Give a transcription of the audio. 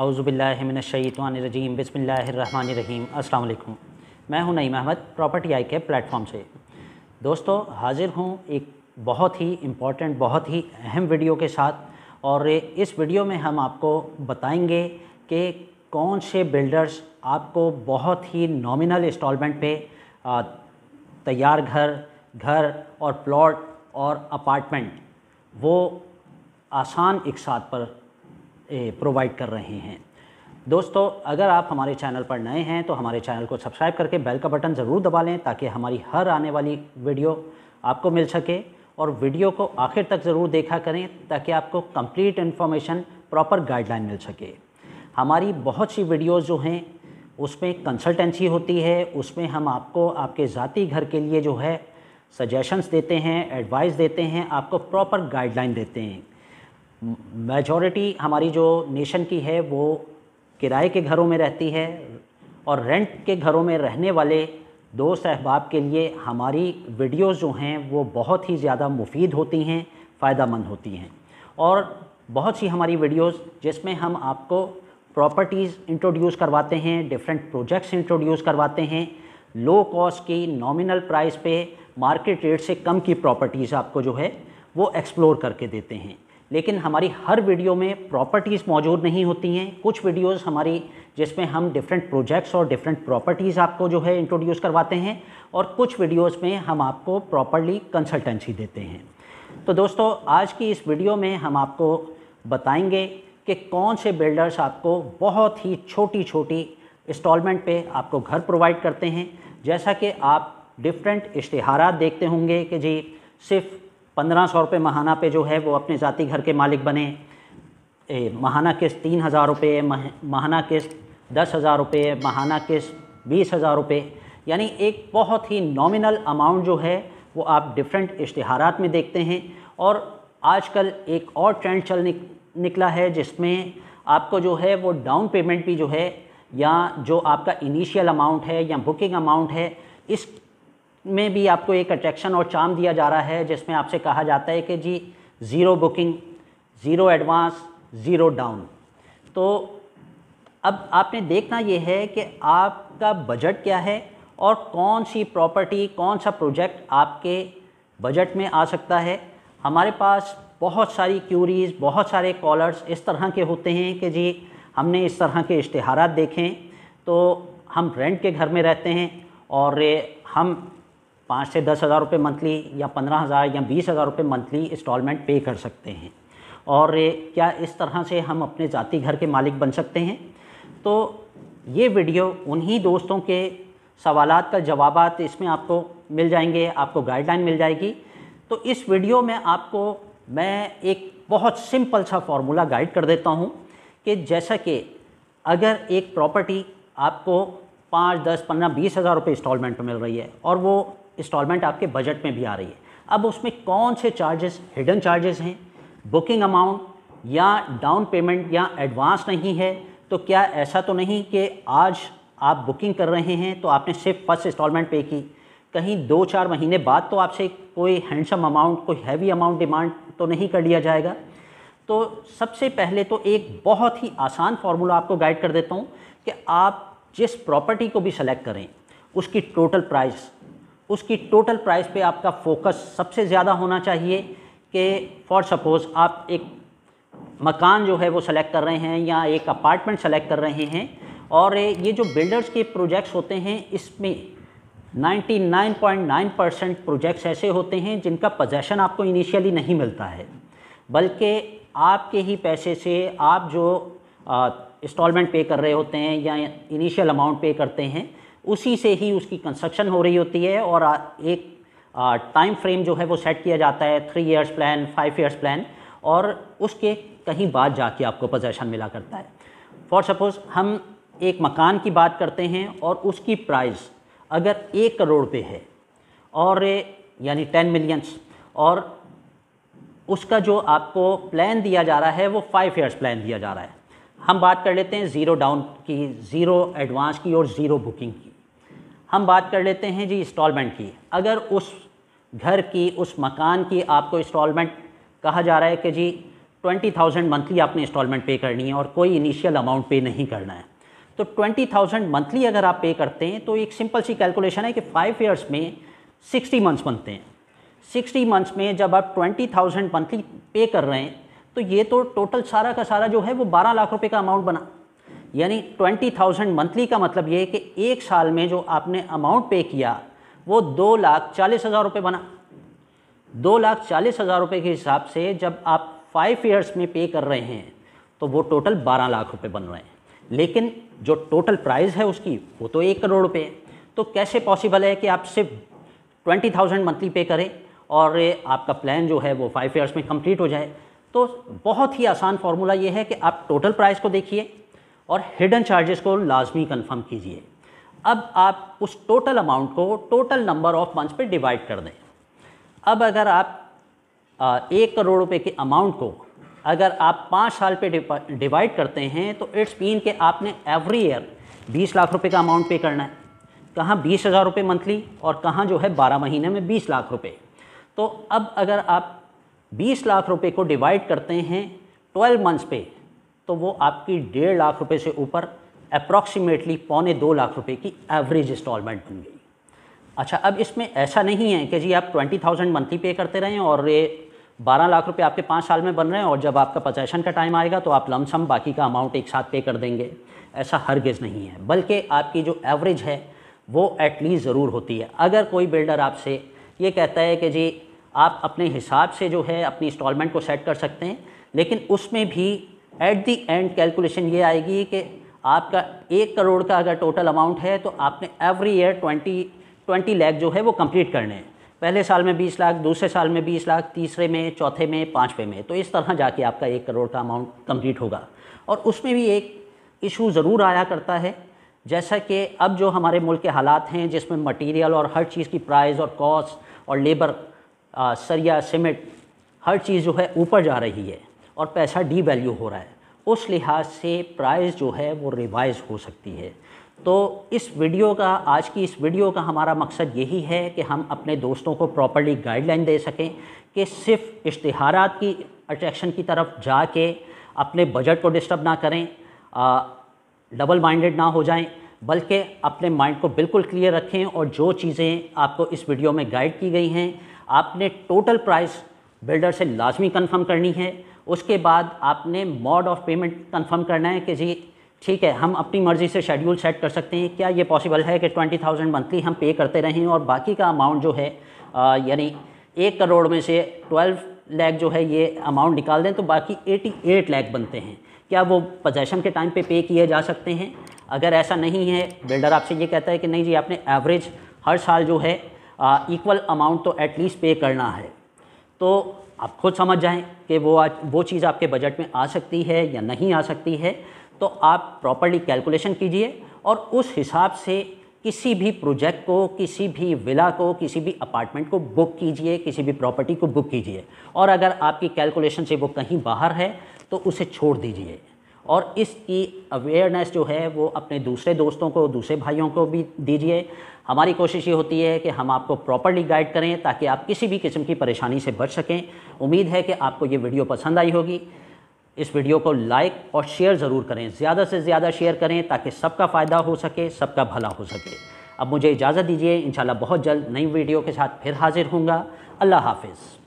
अवज़ुबिल्लिमिनशैतवानरजीम बसमीम अल्लाम मैं हूं नईम अहमद प्रॉपर्टी आई के प्लेटफॉर्म से दोस्तों हाज़िर हूं एक बहुत ही इम्पॉर्टेंट बहुत ही अहम वीडियो के साथ और इस वीडियो में हम आपको बताएंगे कि कौन से बिल्डर्स आपको बहुत ही नॉमिनल इंस्टॉलमेंट पे तैयार घर घर और प्लॉट और अपार्टमेंट वो आसान इकसात पर प्रोवाइड कर रहे हैं दोस्तों अगर आप हमारे चैनल पर नए हैं तो हमारे चैनल को सब्सक्राइब करके बेल का बटन ज़रूर दबा लें ताकि हमारी हर आने वाली वीडियो आपको मिल सके और वीडियो को आखिर तक ज़रूर देखा करें ताकि आपको कंप्लीट इन्फॉर्मेशन प्रॉपर गाइडलाइन मिल सके हमारी बहुत सी वीडियोज़ जो हैं उसमें कंसल्टेंसी होती है उसमें हम आपको आपके ज़ाती घर के लिए जो है सजेशंस देते हैं एडवाइस देते हैं आपको प्रॉपर गाइडलाइन देते हैं मेजॉरिटी हमारी जो नेशन की है वो किराए के घरों में रहती है और रेंट के घरों में रहने वाले दोस्त अहबाब के लिए हमारी वीडियोस जो हैं वो बहुत ही ज़्यादा मुफीद होती हैं फ़ायदा होती हैं और बहुत सी हमारी वीडियोस जिसमें हम आपको प्रॉपर्टीज़ इंट्रोड्यूस करवाते हैं डिफरेंट प्रोजेक्ट्स इंट्रोड्यूस करवाते हैं लो कॉस्ट की नॉमिनल प्राइस पे मार्केट रेट से कम की प्रॉपर्टीज़ आपको जो है वो एक्सप्लोर करके देते हैं लेकिन हमारी हर वीडियो में प्रॉपर्टीज़ मौजूद नहीं होती हैं कुछ वीडियोस हमारी जिसमें हम डिफरेंट प्रोजेक्ट्स और डिफरेंट प्रॉपर्टीज़ आपको जो है इंट्रोड्यूस करवाते हैं और कुछ वीडियोस में हम आपको प्रॉपर्ली कंसल्टेंसी देते हैं तो दोस्तों आज की इस वीडियो में हम आपको बताएंगे कि कौन से बिल्डर्स आपको बहुत ही छोटी छोटी इंस्टॉलमेंट पर आपको घर प्रोवाइड करते हैं जैसा कि आप डिफरेंट इश्तहारा देखते होंगे कि जी सिर्फ पंद्रह सौ रुपये महाना पे जो है वो अपने ज़ाती घर के मालिक बने ए, महाना किस्त तीन हज़ार रुपये मह, महाना किस्त दस हज़ार रुपये महाना किस्त बीस हज़ार रुपये यानी एक बहुत ही नॉमिनल अमाउंट जो है वो आप डिफरेंट इश्तहारात में देखते हैं और आजकल एक और ट्रेंड चल निक, निकला है जिसमें आपको जो है वो डाउन पेमेंट भी जो है या जो आपका इनिशियल अमाउंट है या बुकिंग अमाउंट है इस में भी आपको एक अट्रैक्शन और चाम दिया जा रहा है जिसमें आपसे कहा जाता है कि जी zero booking zero advance zero down तो अब आपने देखना ये है कि आपका बजट क्या है और कौन सी प्रॉपर्टी कौन सा प्रोजेक्ट आपके बजट में आ सकता है हमारे पास बहुत सारी क्यूरीज बहुत सारे कॉलर्स इस तरह के होते हैं कि जी हमने इस तरह के इश्तहार देखें तो हम रेंट के घर में रहते हैं और हम पाँच से दस हज़ार रुपये मंथली या पंद्रह हज़ार या बीस हज़ार रुपये मंथली इंस्टॉलमेंट पे कर सकते हैं और क्या इस तरह से हम अपने जाति घर के मालिक बन सकते हैं तो ये वीडियो उन्हीं दोस्तों के सवाल का जवाब इसमें आपको मिल जाएंगे आपको गाइडलाइन मिल जाएगी तो इस वीडियो में आपको मैं एक बहुत सिंपल सा फॉर्मूला गाइड कर देता हूँ कि जैसा कि अगर एक प्रॉपर्टी आपको पाँच दस पंद्रह बीस हज़ार रुपये इंस्टॉलमेंट पर मिल रही है और वो इंस्टॉलमेंट आपके बजट में भी आ रही है अब उसमें कौन से चार्जेस हिडन चार्जेस हैं बुकिंग अमाउंट या डाउन पेमेंट या एडवांस नहीं है तो क्या ऐसा तो नहीं कि आज आप बुकिंग कर रहे हैं तो आपने सिर्फ फर्स्ट इंस्टॉलमेंट पे की कहीं दो चार महीने बाद तो आपसे कोई हैंडसम अमाउंट कोई हैवी अमाउंट डिमांड तो नहीं कर लिया जाएगा तो सबसे पहले तो एक बहुत ही आसान फार्मूला आपको गाइड कर देता हूँ कि आप जिस प्रॉपर्टी को भी सेलेक्ट करें उसकी टोटल प्राइस उसकी टोटल प्राइस पे आपका फोकस सबसे ज़्यादा होना चाहिए कि फॉर सपोज़ आप एक मकान जो है वो सेलेक्ट कर रहे हैं या एक अपार्टमेंट सेलेक्ट कर रहे हैं और ये जो बिल्डर्स के प्रोजेक्ट्स होते हैं इसमें 99.9 परसेंट प्रोजेक्ट्स ऐसे होते हैं जिनका पोजेशन आपको इनिशियली नहीं मिलता है बल्कि आपके ही पैसे से आप जो इंस्टॉलमेंट पे कर रहे होते हैं या इनिशियल अमाउंट पे करते हैं उसी से ही उसकी कंस्ट्रक्शन हो रही होती है और एक टाइम फ्रेम जो है वो सेट किया जाता है three years plan five years plan और उसके कहीं बाद जाके आपको पोजेशन मिला करता है फॉर सपोज़ हम एक मकान की बात करते हैं और उसकी प्राइस अगर एक करोड़ पे है और यानी टेन मिलियंस और उसका जो आपको प्लान दिया जा रहा है वो फाइव ईयर्स प्लान दिया जा रहा है हम बात कर लेते हैं ज़ीरो डाउन की ज़ीरो एडवांस की और ज़ीरो बुकिंग की हम बात कर लेते हैं जी इंस्टॉलमेंट की अगर उस घर की उस मकान की आपको इंस्टॉलमेंट कहा जा रहा है कि जी ट्वेंटी थाउजेंड मंथली आपने इंस्टॉलमेंट पे करनी है और कोई इनिशियल अमाउंट पे नहीं करना है तो ट्वेंटी थाउजेंड मंथली अगर आप पे करते हैं तो एक सिंपल सी कैलकुलेशन है कि फाइव ईयर्स में सिक्सटी मंथ्स बनते हैं सिक्सटी मंथ्स में जब आप ट्वेंटी थाउजेंड मंथली पे कर रहे हैं तो ये तो टोटल सारा का सारा जो है वो बारह लाख रुपये का अमाउंट बना यानी ट्वेंटी थाउजेंड मंथली का मतलब ये है कि एक साल में जो आपने अमाउंट पे किया वो दो लाख चालीस हज़ार रुपये बना दो लाख चालीस हज़ार रुपये के हिसाब से जब आप फाइव ईयर्स में पे कर रहे हैं तो वो टोटल बारह लाख रुपये बन रहे हैं लेकिन जो टोटल प्राइस है उसकी वो तो एक करोड़ रुपये तो कैसे पॉसिबल है कि आप सिर्फ ट्वेंटी थाउजेंड मंथली पे करें और आपका प्लान जो है वो फाइव ईयर्स में कंप्लीट हो जाए तो बहुत ही आसान फार्मूला ये है कि आप टोटल प्राइस को देखिए और हिडन चार्जेस को लाजमी कन्फर्म कीजिए अब आप उस टोटल अमाउंट को टोटल नंबर ऑफ मंथ्स पे डिवाइड कर दें अब अगर आप एक करोड़ रुपए के अमाउंट को अगर आप पाँच साल पे डिवाइड करते हैं तो इट्स मीन के आपने एवरी ईयर बीस लाख रुपए का अमाउंट पे करना है कहाँ बीस हज़ार रुपये मंथली और कहाँ जो है बारह महीने में बीस लाख रुपये तो अब अगर आप बीस लाख रुपये को डिवाइड करते हैं ट्वेल्व मंथ्स पे तो वो आपकी डेढ़ लाख रुपए से ऊपर अप्रॉक्सीमेटली पौने दो लाख रुपए की एवरेज इंस्टॉलमेंट बन गई अच्छा अब इसमें ऐसा नहीं है कि जी आप ट्वेंटी थाउजेंड मंथली पे करते रहें और ये बारह लाख रुपए आपके पाँच साल में बन रहे हैं और जब आपका पजेशन का टाइम आएगा तो आप लमसम बाकी का अमाउंट एक साथ पे कर देंगे ऐसा हरगिज़ नहीं है बल्कि आपकी जो एवरेज है वो एटलीस्ट ज़रूर होती है अगर कोई बिल्डर आपसे ये कहता है कि जी आप अपने हिसाब से जो है अपनी इंस्टॉलमेंट को सेट कर सकते हैं लेकिन उसमें भी एट दी एंड कैलकुलेशन ये आएगी कि आपका एक करोड़ का अगर टोटल अमाउंट है तो आपने every year twenty twenty lakh जो है वो कंप्लीट करने हैं पहले साल में बीस लाख दूसरे साल में बीस लाख तीसरे में चौथे में पाँचवें में तो इस तरह जाके आपका एक करोड़ का अमाउंट कंप्लीट होगा और उसमें भी एक इशू ज़रूर आया करता है जैसा कि अब जो हमारे मुल्क के हालात हैं जिसमें मटेरियल और हर चीज़ की प्राइस और कॉस्ट और लेबर सरिया सीमेंट हर चीज़ जो है ऊपर जा रही है और पैसा डी वैल्यू हो रहा है उस लिहाज से प्राइस जो है वो रिवाइज़ हो सकती है तो इस वीडियो का आज की इस वीडियो का हमारा मकसद यही है कि हम अपने दोस्तों को प्रॉपरली गाइडलाइन दे सकें कि सिर्फ इश्तहार की अट्रैक्शन की तरफ जाके अपने बजट को डिस्टर्ब ना करें डबल माइंडेड ना हो जाएं बल्कि अपने माइंड को बिल्कुल क्लियर रखें और जो चीज़ें आपको इस वीडियो में गाइड की गई हैं आपने टोटल प्राइस बिल्डर से लाजमी कन्फर्म करनी है उसके बाद आपने मॉड ऑफ पेमेंट कंफर्म करना है कि जी ठीक है हम अपनी मर्ज़ी से शेड्यूल सेट कर सकते हैं क्या ये पॉसिबल है कि ट्वेंटी थाउजेंड मंथली हम पे करते रहें और बाकी का अमाउंट जो है यानी एक करोड़ में से ट्वेल्व लैख जो है ये अमाउंट निकाल दें तो बाकी एटी एट लैख बनते हैं क्या वो पोजेशन के टाइम पे पे किए जा सकते हैं अगर ऐसा नहीं है बिल्डर आपसे ये कहता है कि नहीं जी आपने एवरेज हर साल जो है इक्वल अमाउंट तो एटलीस्ट पे करना है तो आप खुद समझ जाएं कि वो आज वो चीज़ आपके बजट में आ सकती है या नहीं आ सकती है तो आप प्रॉपरली कैलकुलेशन कीजिए और उस हिसाब से किसी भी प्रोजेक्ट को किसी भी विला को किसी भी अपार्टमेंट को बुक कीजिए किसी भी प्रॉपर्टी को बुक कीजिए और अगर आपकी कैलकुलेशन से वो कहीं बाहर है तो उसे छोड़ दीजिए और इसकी अवेयरनेस जो है वो अपने दूसरे दोस्तों को दूसरे भाइयों को भी दीजिए हमारी कोशिश ये होती है कि हम आपको प्रॉपरली गाइड करें ताकि आप किसी भी किस्म की परेशानी से बच सकें उम्मीद है कि आपको ये वीडियो पसंद आई होगी इस वीडियो को लाइक और शेयर ज़रूर करें ज़्यादा से ज़्यादा शेयर करें ताकि सबका फ़ायदा हो सके सबका भला हो सके अब मुझे इजाज़त दीजिए इंशाल्लाह बहुत जल्द नई वीडियो के साथ फिर हाज़िर हूँगा अल्लाह हाफिज़